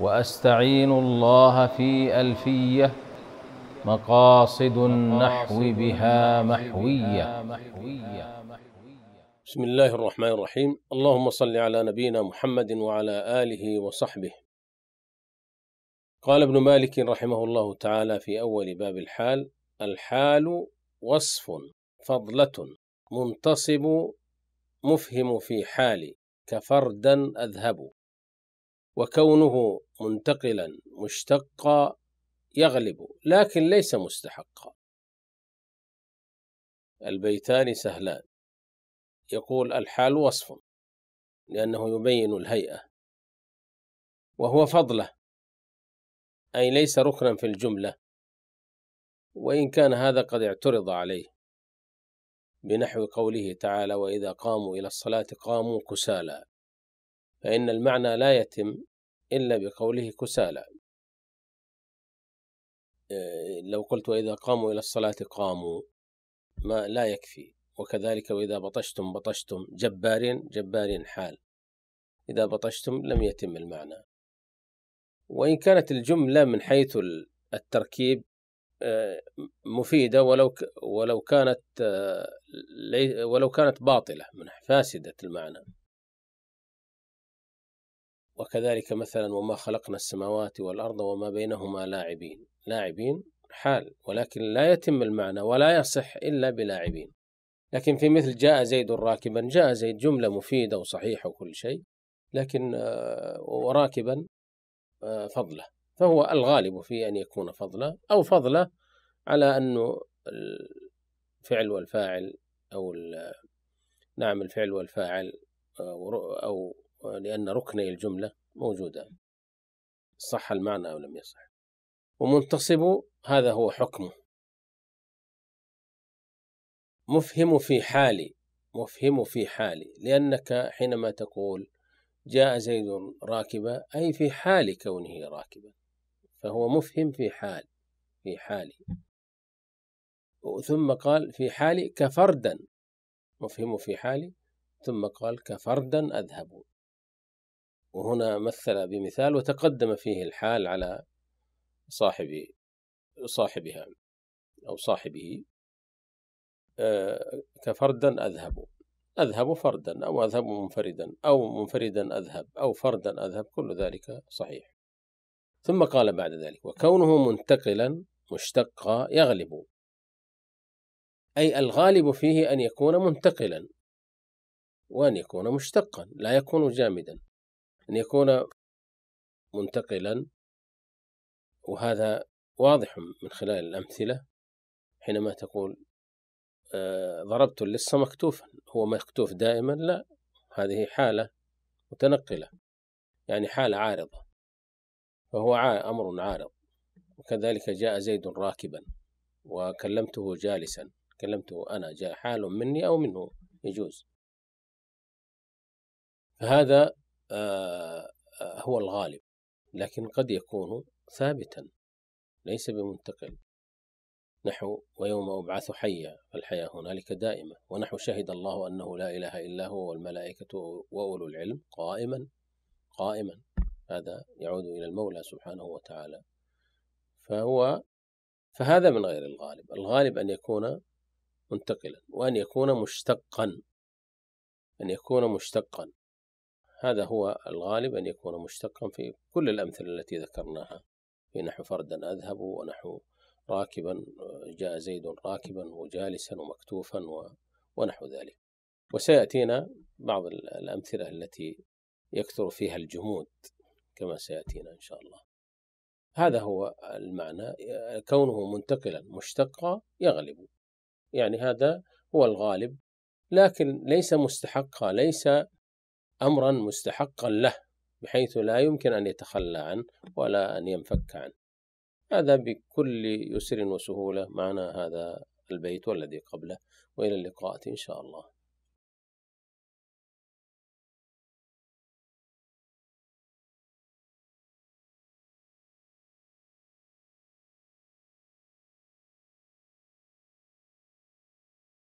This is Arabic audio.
واستعين الله في الفيه مقاصد النحو بها محويه بسم الله الرحمن الرحيم اللهم صل على نبينا محمد وعلى اله وصحبه قال ابن مالك رحمه الله تعالى في اول باب الحال الحال وصف فضله منتصب مفهم في حالي كفردا اذهب وكونه منتقلا مشتقا يغلب لكن ليس مستحقا البيتان سهلان يقول الحال وصف لأنه يبين الهيئة وهو فضلة أي ليس ركنا في الجملة وإن كان هذا قد اعترض عليه بنحو قوله تعالى وإذا قاموا إلى الصلاة قاموا كسالى فإن المعنى لا يتم إلا بقوله كسالى آه، لو قلت وإذا قاموا إلى الصلاة قاموا ما لا يكفي وكذلك وإذا بطشتم بطشتم جبارين جبارين حال إذا بطشتم لم يتم المعنى وإن كانت الجملة من حيث التركيب آه، مفيدة ولو ولو كانت آه، ولو كانت باطلة من فاسدة المعنى وكذلك مثلا وما خلقنا السماوات والأرض وما بينهما لاعبين لاعبين حال ولكن لا يتم المعنى ولا يصح إلا بلاعبين لكن في مثل جاء زيد راكبا جاء زيد جملة مفيدة وصحيحة وكل شيء لكن آه، وراكبا آه، فضله فهو الغالب في أن يكون فضله أو فضله على أنه الفعل والفاعل أو نعم الفعل والفاعل آه، أو لأن ركني الجملة موجودان صح المعنى أو لم يصح ومنتصب هذا هو حكمه مفهم في حالي مفهم في حالي لأنك حينما تقول جاء زيد راكبا أي في حال كونه راكبا فهو مفهم في حال في حالي ثم قال في حالي كفردا مفهم في حالي ثم قال كفردا أذهبون وهنا مثل بمثال وتقدم فيه الحال على صاحب صاحبها أو صاحبه آه، كفردا أذهب أذهب فردا أو أذهب منفردا أو منفردا أذهب أو فردا أذهب كل ذلك صحيح ثم قال بعد ذلك وكونه منتقلا مشتقا يغلب أي الغالب فيه أن يكون منتقلا وأن يكون مشتقا لا يكون جامدا أن يكون منتقلا وهذا واضح من خلال الأمثلة حينما تقول آه، ضربت اللص مكتوفا هو مكتوف دائما لا هذه حالة متنقلة يعني حالة عارضة فهو أمر عارض وكذلك جاء زيد راكبا وكلمته جالسا كلمته أنا جاء حال مني أو منه يجوز فهذا آه، آه، هو الغالب لكن قد يكون ثابتا ليس بمنتقل نحو ويوم أبعث حيا فالحياة هنالك دائمة ونحو شهد الله أنه لا إله إلا هو والملائكة وأولو العلم قائما قائما هذا يعود إلى المولى سبحانه وتعالى فهو فهذا من غير الغالب الغالب أن يكون منتقلا وأن يكون مشتقا أن يكون مشتقا هذا هو الغالب أن يكون مشتقا في كل الأمثلة التي ذكرناها في نحو فردا أذهب ونحو راكبا جاء زيد راكبا وجالسا ومكتوفا ونحو ذلك وسيأتينا بعض الأمثلة التي يكثر فيها الجمود كما سيأتينا إن شاء الله هذا هو المعنى كونه منتقلا مشتقا يغلب يعني هذا هو الغالب لكن ليس مستحقا ليس امرا مستحقا له بحيث لا يمكن ان يتخلى عنه ولا ان ينفك عنه هذا بكل يسر وسهوله معنا هذا البيت والذي قبله والى اللقاء ان شاء الله